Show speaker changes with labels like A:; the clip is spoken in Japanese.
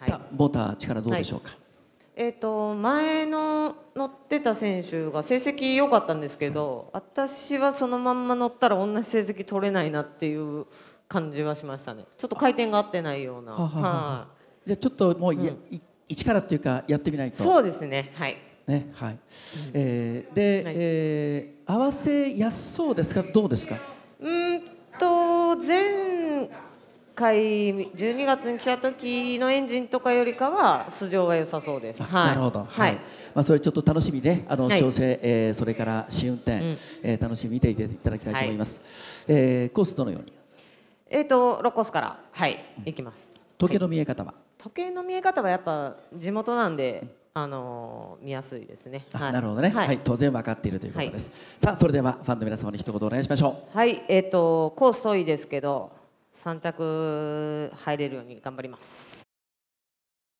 A: さあ、ボーター力どうでしょうか。
B: えーと、前の乗ってた選手が成績良かったんですけど、私はそのまんま乗ったら同じ成績取れないなっていう感じはしましたねちょっと回転が合ってないようなは
A: い、じゃあちょっともう、うん、一からっていうかやってみないとそうで
B: すねはい
A: ねはい、うん、えー、で、はい、えー、合わせやすそうですかどうですか
B: うんと前回12月に来た時のエンジンとかよりかは素性は良さそうです。はい、な
A: るほど。はい。まあそれちょっと楽しみで、あの、はい、調整、えー、それから試運転、うん、えー、楽しみ見ていただきたいと思います。はい、えー、コースどのように？
B: えっ、ー、とロコスからはい、うん、きます。
A: 時計の見え方は？
B: 時計の見え方はやっぱ地元なんで。うんあのー、見やすいですね。はい、
C: なるほどね、はい、はい、当然分かっているということです。はい、さあ、それではファンの皆様に一言お願いしましょ
B: う。はい、えっ、ー、と、コース遠いですけど、3着入れるように頑張ります。